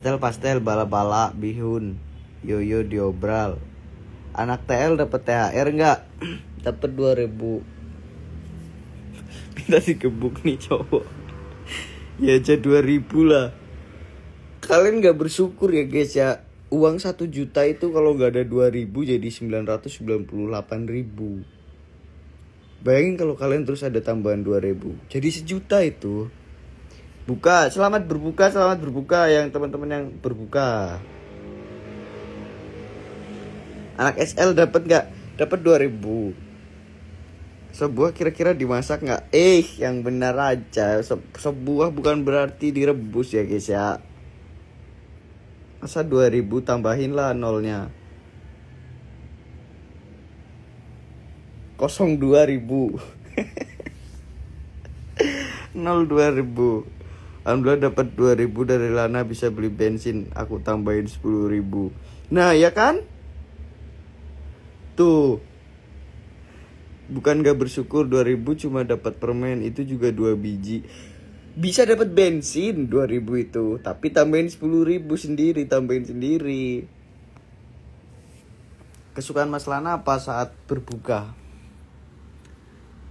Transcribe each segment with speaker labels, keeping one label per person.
Speaker 1: Pastel-pastel, bala-bala, bihun, yoyo diobral. Anak TL dapat THR nggak? dapat 2000. Minta dikebuk nih cowok. ya aja 2000 lah. Kalian nggak bersyukur ya guys ya. Uang satu juta itu kalau nggak ada 2000 jadi 998.000. ribu. Bayangin kalau kalian terus ada tambahan 2000. Jadi sejuta itu buka selamat berbuka selamat berbuka yang teman-teman yang berbuka anak SL dapat nggak dapat 2000 sebuah kira-kira dimasak nggak eh yang benar aja Se sebuah bukan berarti direbus ya guys ya masa 2000 tambahin lah nolnya 02000 02000 Alhamdulillah dapat 2000 dari Lana bisa beli bensin. Aku tambahin 10.000. Nah, ya kan? Tuh. Bukan gak bersyukur 2000 cuma dapat permen itu juga 2 biji. Bisa dapat bensin 2000 itu, tapi tambahin 10.000 sendiri, tambahin sendiri. Kesukaan Mas Lana apa saat berbuka?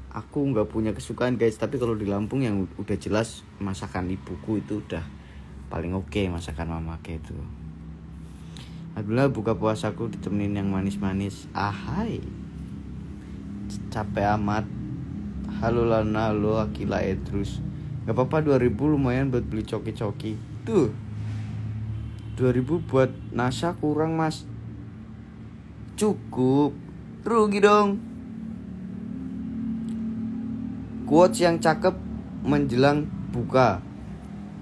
Speaker 1: aku nggak punya kesukaan guys tapi kalau di Lampung yang udah jelas masakan ibuku itu udah paling oke okay, masakan mama kayak itu Alhamdulillah buka puasaku ditemenin yang manis-manis ahai capek amat halo Lana halo Akila Edrus nggak apa-apa 2000 lumayan buat beli coki-coki tuh 2000 buat NASA kurang mas cukup rugi dong Quotes yang cakep menjelang buka.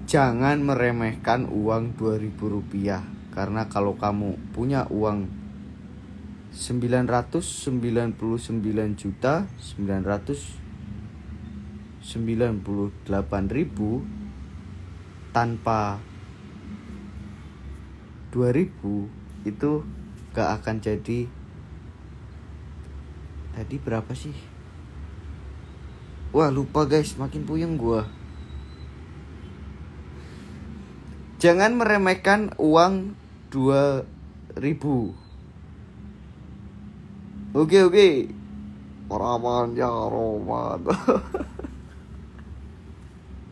Speaker 1: Jangan meremehkan uang 2000 rupiah karena kalau kamu punya uang 999 juta 998 ribu tanpa 2000 itu gak akan jadi tadi berapa sih Wah lupa guys, makin puyeng gue. Jangan meremehkan uang 2000 Oke oke Rahman ya Roman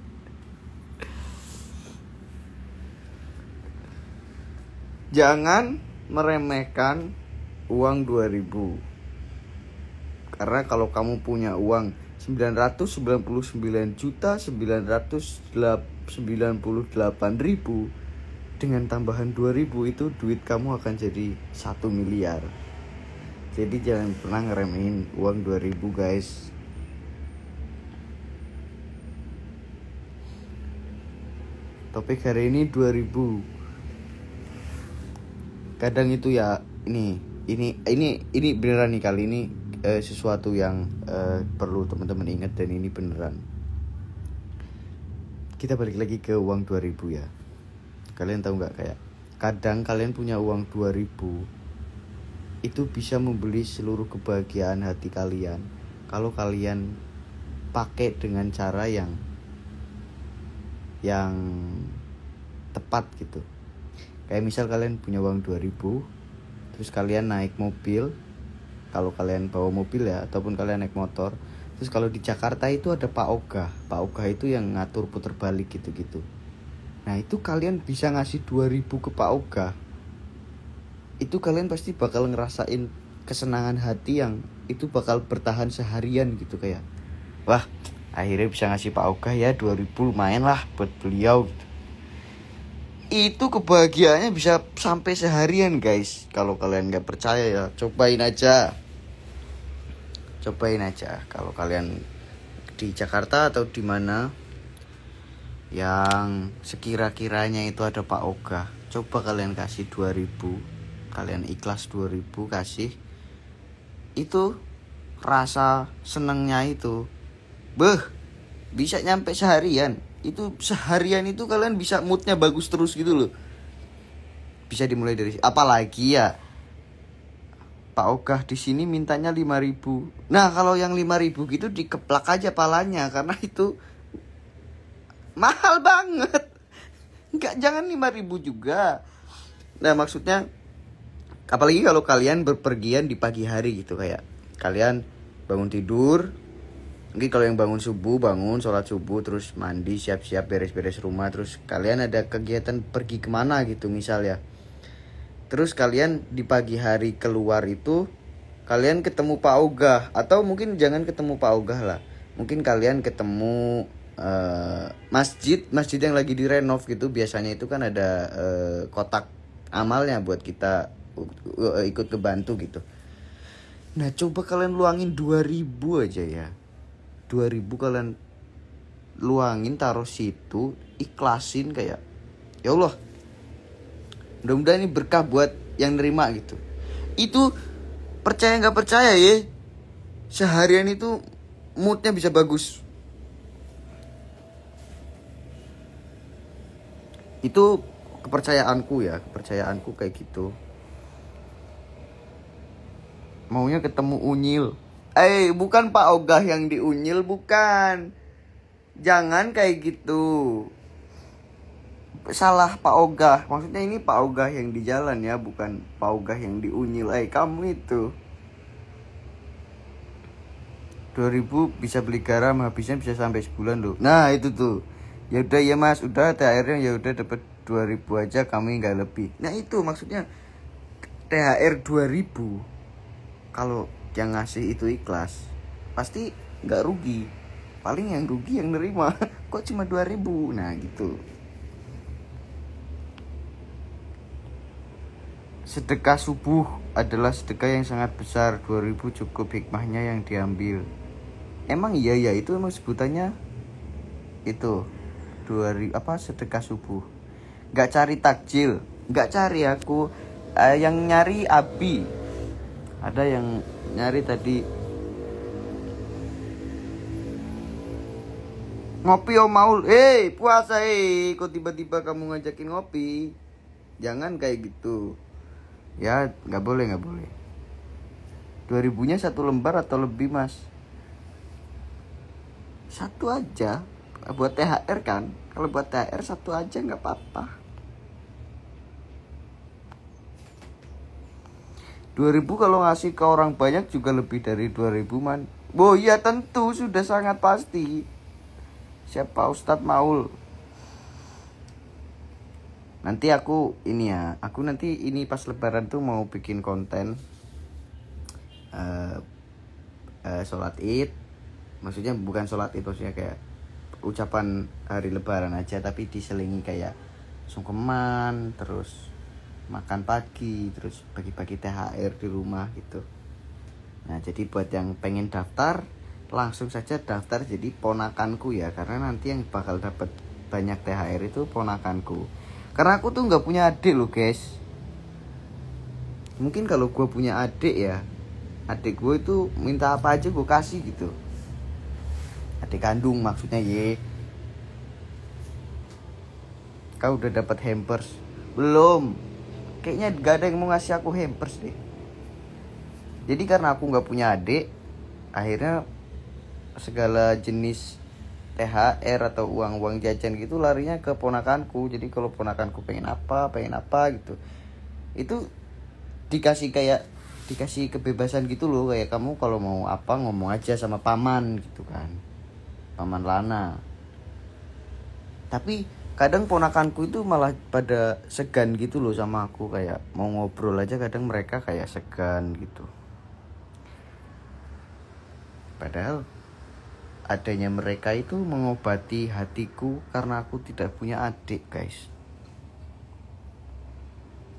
Speaker 1: Jangan meremehkan uang 2000 Karena kalau kamu punya uang 999.998.000 dengan tambahan 2000 itu duit kamu akan jadi 1 miliar. Jadi jangan pernah ngeremehin uang 2000 guys. Topik hari ini 2000. Kadang itu ya ini ini ini ini beneran nih kali ini eh, sesuatu yang eh, perlu teman-teman ingat dan ini beneran kita balik lagi ke uang 2000 ya kalian tahu nggak kayak kadang kalian punya uang 2000 itu bisa membeli seluruh kebahagiaan hati kalian kalau kalian pakai dengan cara yang yang tepat gitu kayak misal kalian punya uang 2000 terus kalian naik mobil kalau kalian bawa mobil ya ataupun kalian naik motor terus kalau di Jakarta itu ada Pak Oga Pak Oga itu yang ngatur puter balik gitu-gitu nah itu kalian bisa ngasih 2000 ke Pak Oga itu kalian pasti bakal ngerasain kesenangan hati yang itu bakal bertahan seharian gitu kayak wah akhirnya bisa ngasih Pak Oga ya 2000 lumayan lah buat beliau gitu itu kebahagiaannya bisa sampai seharian guys kalau kalian nggak percaya ya cobain aja cobain aja kalau kalian di Jakarta atau di mana yang sekira-kiranya itu ada Pak Oga coba kalian kasih 2000 kalian ikhlas 2000 kasih itu rasa senengnya itu beh bisa nyampe seharian itu seharian itu kalian bisa moodnya bagus terus gitu loh bisa dimulai dari apalagi ya Pak Ogah di sini mintanya 5000 nah kalau yang 5000 gitu dikeplak aja palanya karena itu mahal banget nggak jangan 5000 juga nah maksudnya apalagi kalau kalian berpergian di pagi hari gitu kayak kalian bangun tidur mungkin kalau yang bangun subuh bangun sholat subuh terus mandi siap-siap beres-beres rumah terus kalian ada kegiatan pergi kemana gitu misal ya terus kalian di pagi hari keluar itu kalian ketemu Pak Ogah atau mungkin jangan ketemu Pak Ogah lah mungkin kalian ketemu uh, masjid masjid yang lagi direnov gitu biasanya itu kan ada uh, kotak amalnya buat kita uh, ikut kebantu gitu. Nah coba kalian luangin 2000 aja ya 2000 kalian luangin taruh situ ikhlasin kayak ya Allah mudah-mudahan ini berkah buat yang nerima gitu itu percaya nggak percaya ya seharian itu moodnya bisa bagus itu kepercayaanku ya kepercayaanku kayak gitu maunya ketemu unyil Eh, bukan Pak Ogah yang diunyil, bukan. Jangan kayak gitu. Salah Pak Ogah. Maksudnya ini Pak Ogah yang di jalan ya, bukan Pak Ogah yang diunyil. Eh, kamu itu. 2000 bisa beli garam habisnya bisa sampai sebulan loh nah itu tuh ya udah ya mas udah THR nya ya udah dapat 2000 aja kami nggak lebih nah itu maksudnya THR 2000 kalau yang ngasih itu ikhlas pasti nggak rugi paling yang rugi yang nerima kok cuma 2000 nah gitu sedekah subuh adalah sedekah yang sangat besar 2000 cukup hikmahnya yang diambil emang iya ya itu emang sebutannya itu 2000 apa sedekah subuh nggak cari takjil nggak cari aku uh, yang nyari api ada yang nyari tadi ngopi om maul hei puasa hei kok tiba-tiba kamu ngajakin ngopi jangan kayak gitu ya nggak boleh nggak boleh 2000 nya satu lembar atau lebih mas satu aja buat THR kan kalau buat THR satu aja nggak apa-apa 2000 kalau ngasih ke orang banyak juga lebih dari 2000 man Oh iya tentu sudah sangat pasti Siapa Ustadz Maul Nanti aku ini ya Aku nanti ini pas lebaran tuh mau bikin konten uh, uh, Sholat id Maksudnya bukan sholat id maksudnya kayak Ucapan hari lebaran aja Tapi diselingi kayak sungkeman Terus makan pagi terus bagi-bagi THR di rumah gitu nah jadi buat yang pengen daftar langsung saja daftar jadi ponakanku ya karena nanti yang bakal dapat banyak THR itu ponakanku karena aku tuh nggak punya adik loh guys mungkin kalau gue punya adik ya adik gue itu minta apa aja gue kasih gitu adik kandung maksudnya ye kau udah dapat hampers belum kayaknya gak ada yang mau ngasih aku hampers deh jadi karena aku nggak punya adik akhirnya segala jenis THR atau uang-uang jajan gitu larinya ke ponakanku jadi kalau ponakanku pengen apa pengen apa gitu itu dikasih kayak dikasih kebebasan gitu loh kayak kamu kalau mau apa ngomong aja sama paman gitu kan paman Lana tapi kadang ponakanku itu malah pada segan gitu loh sama aku kayak mau ngobrol aja kadang mereka kayak segan gitu padahal adanya mereka itu mengobati hatiku karena aku tidak punya adik guys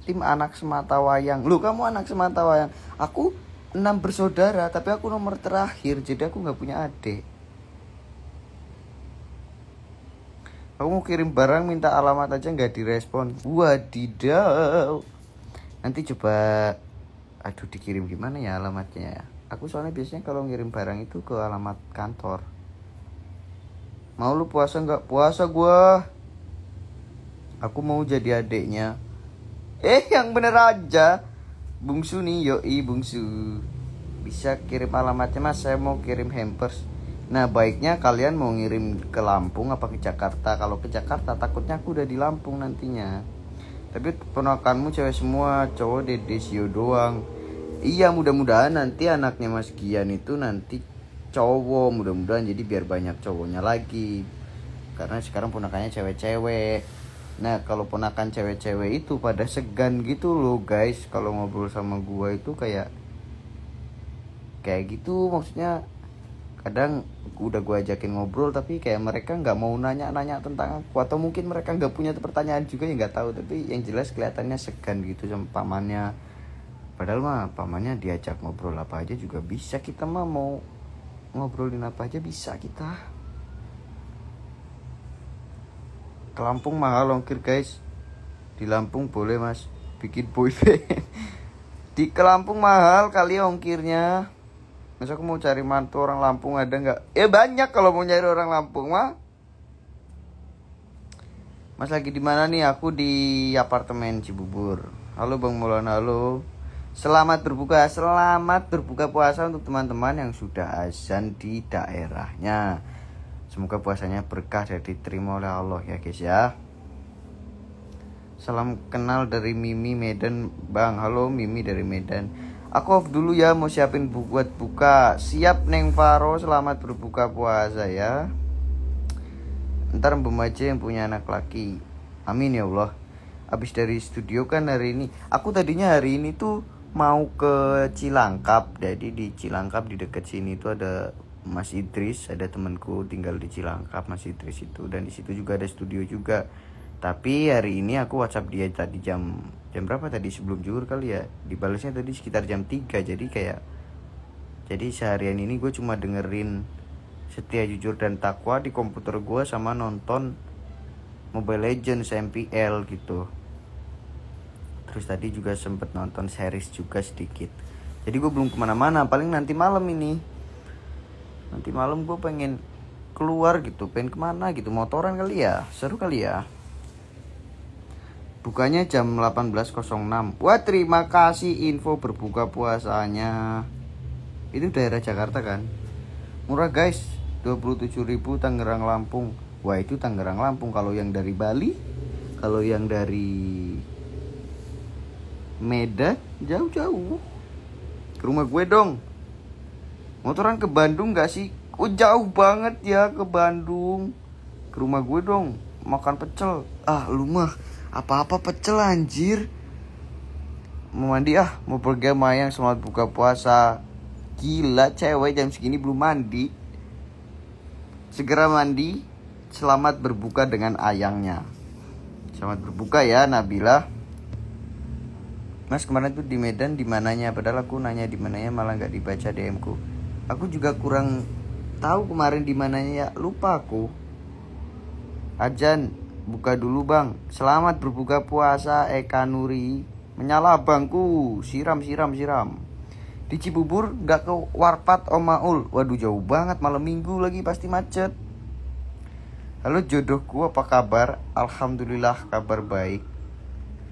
Speaker 1: tim anak semata wayang lu kamu anak semata wayang aku enam bersaudara tapi aku nomor terakhir jadi aku nggak punya adik Aku mau kirim barang minta alamat aja nggak direspon. Wadidaw. Nanti coba aduh dikirim gimana ya alamatnya ya. Aku soalnya biasanya kalau ngirim barang itu ke alamat kantor. Mau lu puasa nggak? Puasa gua. Aku mau jadi adeknya Eh yang bener aja. Bungsu nih, yoi bungsu. Bisa kirim alamatnya mas, saya mau kirim hampers Nah baiknya kalian mau ngirim ke Lampung apa ke Jakarta Kalau ke Jakarta takutnya aku udah di Lampung nantinya Tapi ponakanmu cewek semua cowok dede sio doang Iya mudah-mudahan nanti anaknya Mas Gian itu nanti cowok Mudah-mudahan jadi biar banyak cowoknya lagi Karena sekarang ponakannya cewek-cewek Nah kalau ponakan cewek-cewek itu pada segan gitu loh guys Kalau ngobrol sama gua itu kayak Kayak gitu maksudnya kadang udah gue ajakin ngobrol tapi kayak mereka nggak mau nanya-nanya tentang aku atau mungkin mereka nggak punya pertanyaan juga yang nggak tahu tapi yang jelas kelihatannya segan gitu sama pamannya padahal mah pamannya diajak ngobrol apa aja juga bisa kita mah mau ngobrolin apa aja bisa kita ke Lampung mahal ongkir guys di Lampung boleh mas bikin boyband di Kelampung mahal kali ongkirnya Masa aku mau cari mantu orang Lampung ada nggak? Ya banyak kalau mau nyari orang Lampung mah. Mas lagi di mana nih? Aku di apartemen Cibubur. Halo Bang Maulana, halo. Selamat berbuka, selamat berbuka puasa untuk teman-teman yang sudah azan di daerahnya. Semoga puasanya berkah dan diterima oleh Allah ya guys ya. Salam kenal dari Mimi Medan, Bang. Halo Mimi dari Medan. Aku off dulu ya mau siapin buat buka. Siap Neng Faro, selamat berbuka puasa ya. Ntar Mbak aja yang punya anak laki. Amin ya Allah. Abis dari studio kan hari ini. Aku tadinya hari ini tuh mau ke Cilangkap. Jadi di Cilangkap di dekat sini tuh ada Mas Idris, ada temenku tinggal di Cilangkap Mas Idris itu dan di situ juga ada studio juga tapi hari ini aku WhatsApp dia tadi jam jam berapa tadi sebelum jujur kali ya dibalasnya tadi sekitar jam 3 jadi kayak jadi seharian ini gue cuma dengerin setia jujur dan takwa di komputer gue sama nonton Mobile Legends MPL gitu terus tadi juga sempet nonton series juga sedikit jadi gue belum kemana-mana paling nanti malam ini nanti malam gue pengen keluar gitu pengen kemana gitu motoran kali ya seru kali ya Bukanya jam 18.06. Wah, terima kasih info berbuka puasanya. Itu daerah Jakarta kan? Murah guys, 27.000 Tangerang Lampung. Wah, itu Tangerang Lampung kalau yang dari Bali, kalau yang dari Medan jauh-jauh. Ke rumah gue dong. Motoran ke Bandung gak sih? Oh, jauh banget ya ke Bandung. Ke rumah gue dong, makan pecel. Ah, lumah. Apa-apa pecel anjir. Mau mandi ah, mau pergi mayang selamat buka puasa. Gila cewek jam segini belum mandi. Segera mandi, selamat berbuka dengan ayangnya. Selamat berbuka ya Nabila. Mas kemarin tuh di Medan di mananya padahal aku nanya di mananya malah nggak dibaca DM ku. Aku juga kurang tahu kemarin di mananya ya lupa aku. Ajan Buka dulu bang. Selamat berbuka puasa Eka Nuri. Menyala bangku. Siram, siram, siram. Di Cibubur nggak ke Warpat Omaul. Waduh jauh banget malam minggu lagi pasti macet. Halo jodohku apa kabar? Alhamdulillah kabar baik.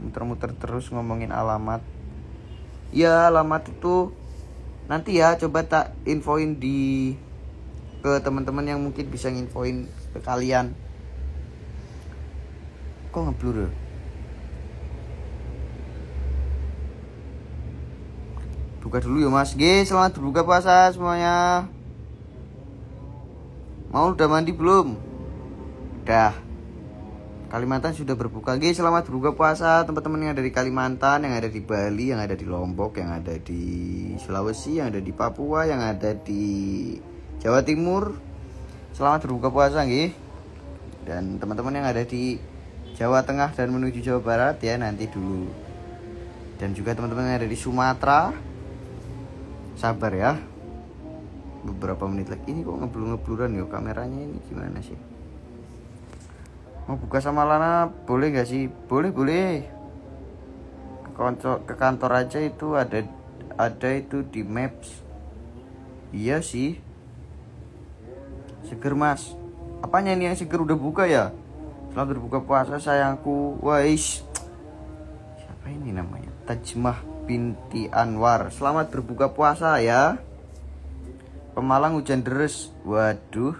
Speaker 1: Muter-muter terus ngomongin alamat. Ya alamat itu nanti ya coba tak infoin di ke teman-teman yang mungkin bisa nginfoin ke kalian Kok ngeblur ya? Buka dulu ya mas G, selamat berbuka puasa semuanya Mau udah mandi belum? Udah Kalimantan sudah berbuka G, selamat berbuka puasa Teman-teman yang ada di Kalimantan, yang ada di Bali, yang ada di Lombok Yang ada di Sulawesi, yang ada di Papua, yang ada di Jawa Timur Selamat berbuka puasa G Dan teman-teman yang ada di Jawa Tengah dan menuju Jawa Barat ya nanti dulu dan juga teman-teman yang ada di Sumatera sabar ya beberapa menit lagi ini kok ngeblur ngebluran ya kameranya ini gimana sih mau buka sama Lana boleh gak sih boleh boleh ke ke kantor aja itu ada ada itu di Maps iya sih seger mas apanya ini yang seger udah buka ya Selamat berbuka puasa sayangku. Wais. Siapa ini namanya? Tajmah binti Anwar. Selamat berbuka puasa ya. Pemalang hujan deres. Waduh.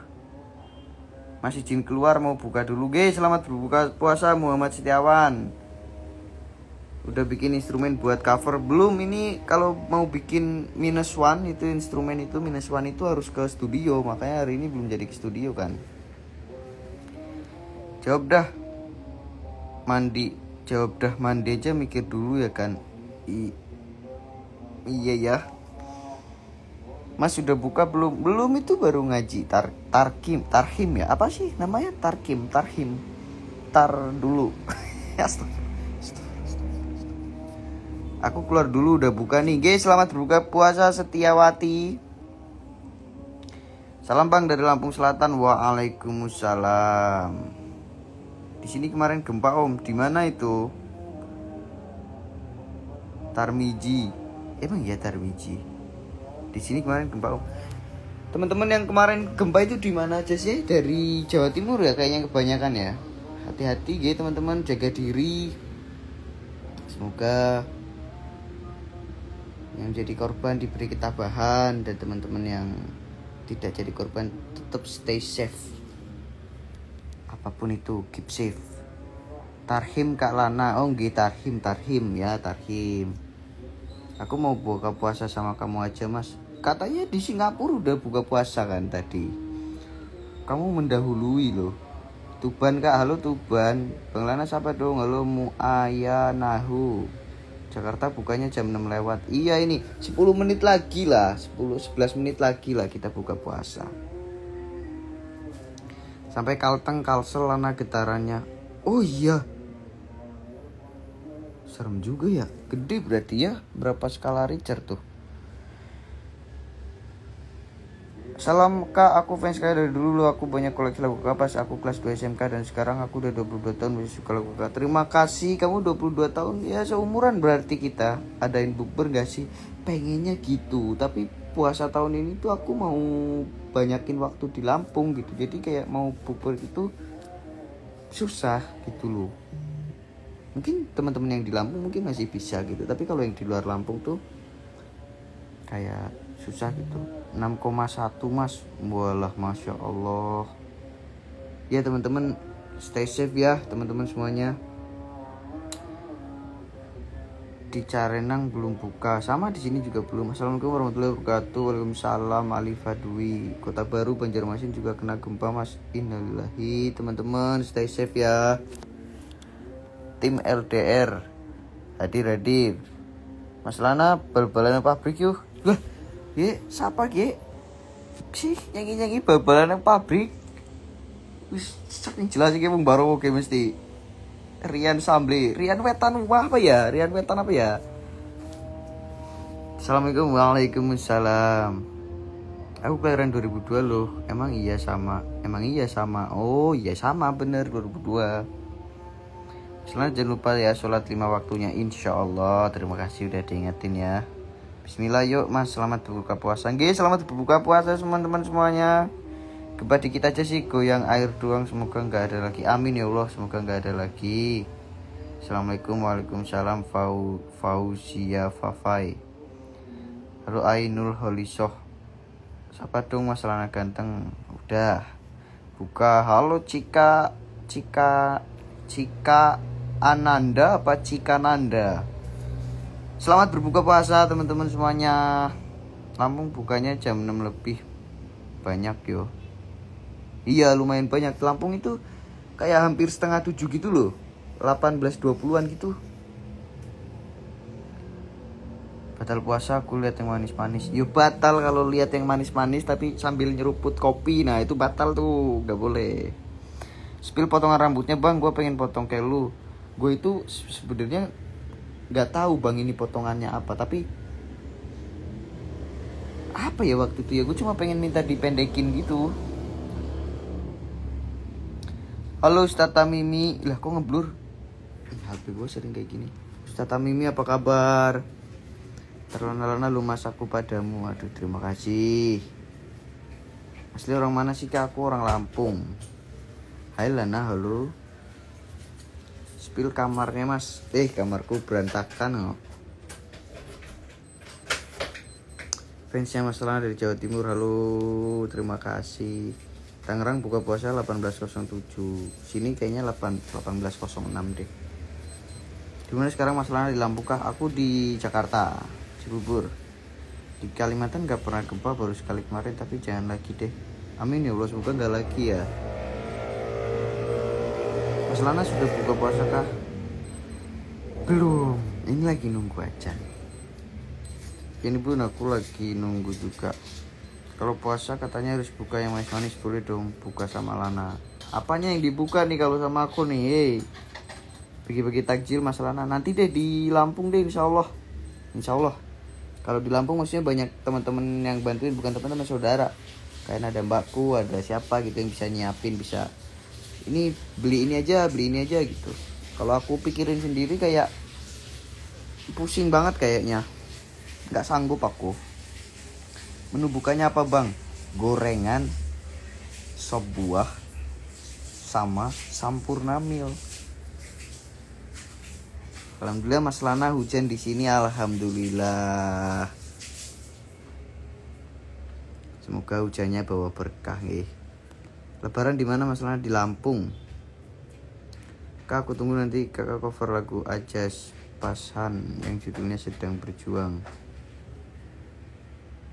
Speaker 1: Masih izin keluar mau buka dulu. guys. selamat berbuka puasa Muhammad Setiawan. Udah bikin instrumen buat cover belum? Ini kalau mau bikin minus one itu instrumen itu minus one itu harus ke studio. Makanya hari ini belum jadi ke studio kan jawab dah mandi jawab dah mandi aja mikir dulu ya kan I iya ya Mas sudah buka belum? Belum itu baru ngaji tar tarkim tarhim ya apa sih namanya tarkim tarhim tar dulu. Aku keluar dulu udah buka nih guys selamat berbuka puasa Setiawati. Salam Bang dari Lampung Selatan. Waalaikumsalam. Di sini kemarin gempa Om. Di mana itu? Tarmiji. Emang ya Tarmiji. Di sini kemarin gempa Om. Teman-teman yang kemarin gempa itu di mana aja sih? Dari Jawa Timur ya kayaknya kebanyakan ya. Hati-hati ya teman-teman, jaga diri. Semoga yang jadi korban diberi ketabahan dan teman-teman yang tidak jadi korban tetap stay safe apapun itu keep safe tarhim kak lana oh nggih tarhim tarhim ya tarhim aku mau buka puasa sama kamu aja mas katanya di Singapura udah buka puasa kan tadi kamu mendahului loh Tuban kak halo Tuban Bang Lana siapa dong halo Muaya Nahu. Jakarta bukanya jam 6 lewat Iya ini 10 menit lagi lah 10 11 menit lagi lah kita buka puasa Sampai Kalteng, Kalsel, lana getarannya. Oh iya. Serem juga ya. Gede berarti ya. Berapa skala Richard tuh? Salam kak, aku fans kaya dari dulu Aku banyak koleksi lagu kakak pas aku kelas 2 SMK Dan sekarang aku udah 22 tahun masih suka lagu kakak Terima kasih, kamu 22 tahun Ya seumuran berarti kita Adain bukber gak sih? Pengennya gitu, tapi puasa tahun ini tuh aku mau banyakin waktu di Lampung gitu jadi kayak mau bubur itu susah gitu loh mungkin teman-teman yang di Lampung mungkin masih bisa gitu tapi kalau yang di luar Lampung tuh kayak susah gitu 6,1 mas walah masya Allah ya teman-teman stay safe ya teman-teman semuanya di Carenang belum buka sama di sini juga belum Assalamualaikum warahmatullahi wabarakatuh Waalaikumsalam Alifa Dwi Kota Baru Banjarmasin juga kena gempa mas Innalillahi teman-teman stay safe ya tim LDR hadir hadir Mas Lana berbalan pabrik yuk lah ye siapa ye sih nyanyi nyanyi berbalan pabrik wis sering jelas sih baru oke mesti Rian Sambli, Rian Wetan wah apa ya Rian Wetan apa ya Assalamualaikum Waalaikumsalam Aku kelahiran 2002 loh Emang iya sama Emang iya sama Oh iya sama bener 2002 Selanjutnya jangan lupa ya sholat lima waktunya Insya Allah Terima kasih udah diingetin ya Bismillah yuk mas selamat berbuka puasa Gih selamat berbuka puasa teman-teman semuanya gempa dikit aja sih goyang air doang semoga nggak ada lagi amin ya Allah semoga nggak ada lagi Assalamualaikum Waalaikumsalam Fau, Fauzia Fafai Ruainul Holisoh Siapa dong mas ganteng Udah Buka Halo Cika Cika Cika Ananda apa Cika Nanda Selamat berbuka puasa teman-teman semuanya Lampung bukanya jam 6 lebih Banyak yo Iya lumayan banyak. Lampung itu kayak hampir setengah tujuh gitu loh. 18-20an gitu. Batal puasa aku lihat yang manis-manis. Yuk batal kalau lihat yang manis-manis tapi sambil nyeruput kopi. Nah itu batal tuh, gak boleh. Spill potongan rambutnya bang, gue pengen potong kayak lu. Gue itu sebenarnya gak tahu bang ini potongannya apa tapi apa ya waktu itu ya gue cuma pengen minta dipendekin gitu Halo Ustaz Tamimi. Lah kok ngeblur? Ih, HP gue sering kayak gini. Ustaz Tamimi apa kabar? Terlena-lena lu masakku padamu. Aduh, terima kasih. Asli orang mana sih kak? Aku orang Lampung. Hai Lana, halo. Spill kamarnya mas. Eh, kamarku berantakan kok. Fansnya Mas Lana dari Jawa Timur, halo. Terima kasih. Tangerang buka puasa 18.07 sini kayaknya 18.06 deh dimana sekarang masalahnya di Lampukah aku di Jakarta Cibubur di Kalimantan gak pernah gempa baru sekali kemarin tapi jangan lagi deh amin ya Allah semoga gak lagi ya Mas Lana sudah buka puasa kah? belum ini lagi nunggu aja ini pun aku lagi nunggu juga kalau puasa katanya harus buka yang manis-manis boleh dong buka sama Lana. Apanya yang dibuka nih kalau sama aku nih? Hey. Bagi-bagi takjil Mas Lana. Nanti deh di Lampung deh insya Allah. Insya Allah. Kalau di Lampung maksudnya banyak teman-teman yang bantuin bukan teman-teman saudara. Kayaknya ada mbakku, ada siapa gitu yang bisa nyiapin, bisa ini beli ini aja, beli ini aja gitu. Kalau aku pikirin sendiri kayak pusing banget kayaknya. Nggak sanggup aku. Menu bukanya apa bang? Gorengan, sop buah, sama sampurna mil. Alhamdulillah Mas Lana hujan di sini alhamdulillah. Semoga hujannya bawa berkah Eh, Lebaran di mana Mas Lana di Lampung. Kak aku tunggu nanti kakak cover lagu Ajas Pasan yang judulnya sedang berjuang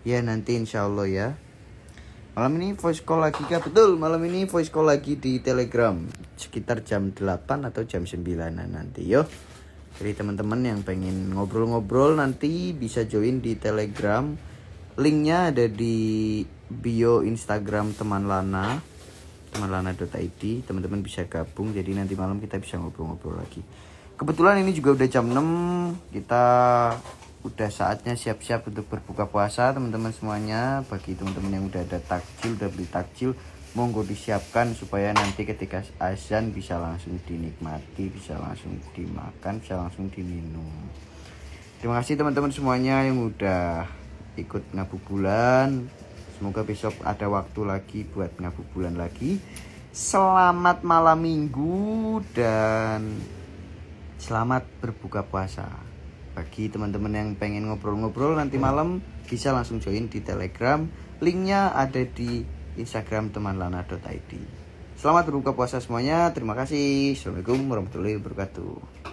Speaker 1: ya nanti insya Allah ya malam ini voice call lagi kah betul malam ini voice call lagi di telegram sekitar jam 8 atau jam 9 nanti yo jadi teman-teman yang pengen ngobrol-ngobrol nanti bisa join di telegram linknya ada di bio instagram teman lana teman temanlana.id teman-teman bisa gabung jadi nanti malam kita bisa ngobrol-ngobrol lagi kebetulan ini juga udah jam 6 kita udah saatnya siap-siap untuk berbuka puasa teman-teman semuanya bagi teman-teman yang udah ada takjil udah beli takjil monggo disiapkan supaya nanti ketika azan bisa langsung dinikmati bisa langsung dimakan bisa langsung diminum terima kasih teman-teman semuanya yang udah ikut ngabubulan semoga besok ada waktu lagi buat ngabubulan lagi selamat malam minggu dan selamat berbuka puasa bagi teman-teman yang pengen ngobrol-ngobrol nanti malam bisa langsung join di telegram linknya ada di instagram temanlana.id selamat berbuka puasa semuanya terima kasih assalamualaikum warahmatullahi wabarakatuh